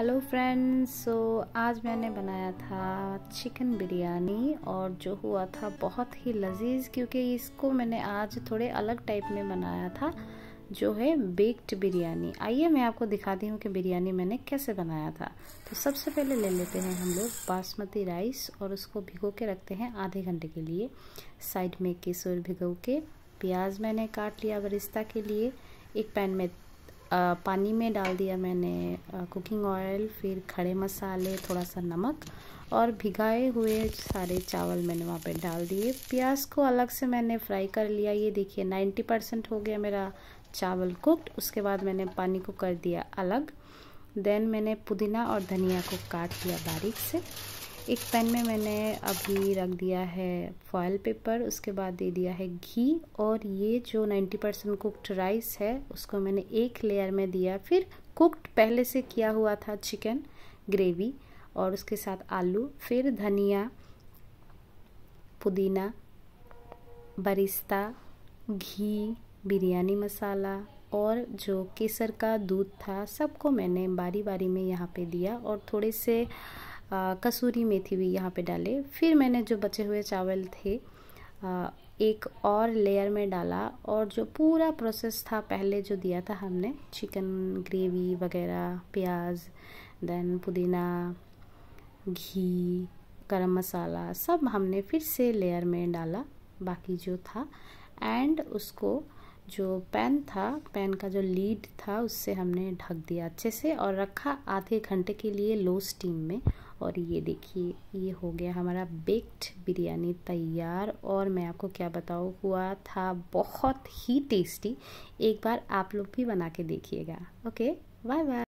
hello friends so आज मैंने बनाया था चिकन बिरयानी और जो हुआ था बहुत ही लजीज क्योंकि इसको मैंने आज थोड़े अलग टाइप में बनाया था जो है बेक्ड बिरयानी आइए मैं आपको दिखाती हूँ कि बिरयानी मैंने कैसे बनाया था तो सबसे पहले ले लेते हैं हम लोग बासमती राइस और उसको भिगो के रखते हैं आधे घंटे के लिए साइड में केसर भिगो के प्याज मैंने काट लिया बरिस्ता के लिए एक पैन में पानी में डाल दिया मैंने कुकिंग ऑयल फिर खड़े मसाले थोड़ा सा नमक और भिगाए हुए सारे चावल मैंने वहाँ पे डाल दिए प्याज को अलग से मैंने फ्राई कर लिया ये देखिए 90 परसेंट हो गया मेरा चावल कुक्ड उसके बाद मैंने पानी को कर दिया अलग देन मैंने पुदीना और धनिया को काट लिया बारीक से एक पैन में मैंने अभी रख दिया है फॉयल पेपर उसके बाद दे दिया है घी और ये जो 90 परसेंट कुकड राइस है उसको मैंने एक लेयर में दिया फिर कुकड पहले से किया हुआ था चिकन ग्रेवी और उसके साथ आलू फिर धनिया पुदीना बरिस्ता घी बिरयानी मसाला और जो केसर का दूध था सबको मैंने बारी बारी में यहाँ पे दिया और थोड़े से आ, कसूरी मेथी भी यहाँ पे डाले फिर मैंने जो बचे हुए चावल थे आ, एक और लेयर में डाला और जो पूरा प्रोसेस था पहले जो दिया था हमने चिकन ग्रेवी वगैरह प्याज देन पुदीना घी गरम मसाला सब हमने फिर से लेयर में डाला बाकी जो था एंड उसको जो पैन था पैन का जो लीड था उससे हमने ढक दिया अच्छे से और रखा आधे घंटे के लिए लो स्टीम में और ये देखिए ये हो गया हमारा बेक्ड बिरयानी तैयार और मैं आपको क्या बताऊँ हुआ था बहुत ही टेस्टी एक बार आप लोग भी बना के देखिएगा ओके बाय बाय